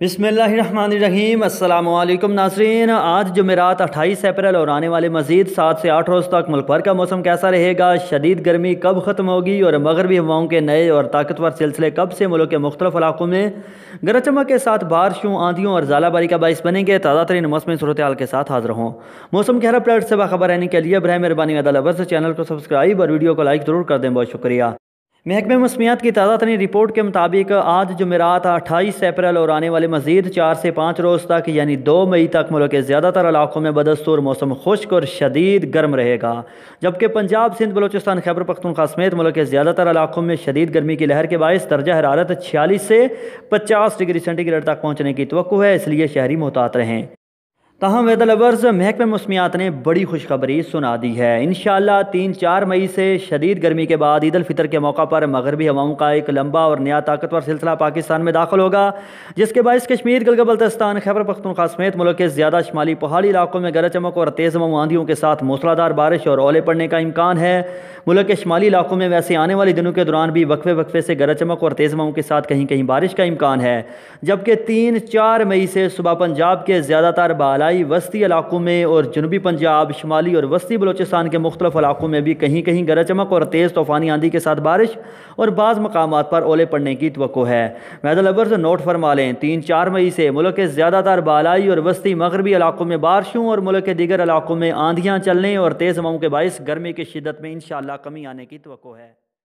बसमीम अल्लाम नाजरीन आज जमेरात अट्ठाईस अप्रैल और आने वाले मजीद सात से आठ रोज़ तक मुल्क भर का मौसम कैसा रहेगा शदीद गर्मी कब ख़त्म होगी और मगरबी हवाओं के नए और ताकतवर सिलसिले कब से मुल्क के मुख्तलिफ इलाकों में गरज चमक के साथ बारिशों आंधियों और झालाबारी का बायस बनेंगे ताज़ा तरीन मौसमी सूरत हाल के साथ हाजिर हों मौसम के हर अपडेट से बाखबर रहने के लिए बर मेहरबानी अदालबर से चैनल को सब्सक्राइब और वीडियो को लाइक ज़रूर कर दें बहुत शुक्रिया महकमे मौसमियात की ताज़ा तरीन रिपोर्ट के मुताबिक आज जमेरात अट्ठाईस अप्रैल और आने वाले मजीद चार से पाँच रोज़ तक यानी दो मई तक मुल्क के ज़्यादातर इलाकों में बदस्तूर मौसम खुश्क और शदीद गर्म रहेगा जबकि पंजाब सिंध बलोचिस्तान खैबर पख्तनखा समेत मुल्क के ज़्यादातर इलाकों में शदीद गर्मी की लहर के बायस दर्जा हरारत छियालीस से पचास डिग्री सेंटीग्रेड तक पहुँचने की तो है इसलिए शहरी मोहतात रहें तहम वेदलवर्स महकमे मौसमियात ने बड़ी खुशखबरी सुना दी है इन तीन चार मई से शदीद गर्मी के बाद ईद फितर के मौका पर मगरबी हवाओं का एक लंबा और नया ताकतवर सिलसिला पाकिस्तान में दाखिल होगा जिसके बायस कश्मीर गलग बल्तिस्तान खैबर पख्तनखा समेत मुल्क के ज़्यादा शुमाली पहाड़ी इलाकों में गरज चमक और तेज़ मऊ आंधियों के साथ मूसलाधार बारिश और ओले पड़ने का इम्कान है मुल्क के शुमाली इलाकों में वैसे आने वाले दिनों के दौरान भी वक्फे वक्फे से गरज चमक और तेज़ मऊ के साथ कहीं कहीं बारिश का इम्कान है जबकि तीन चार मई से सुबह पंजाब के ज़्यादातर बालाई दरियाई वस्ती इलाकों में और जनूबी पंजाब शुमाली और वस्ती बलोचिस्तान के मुख्तलिफ इलाकों में भी कहीं कहीं गरज चमक और तेज़ तूफ़ानी आंधी के साथ बारिश और बाज़ मकाम पर ओले पड़ने की तो है मैदल अबर से नोट फरमा लें तीन चार मई से मुल्क के ज़्यादातर बालाई और वस्ती मगरबी इलाकों में बारिशों और मुल्क के दीगर इलाकों में आंधियाँ चलने और तेज़ हवाओं के बायस गर्मी की शिदत में इन कमी आने की तो है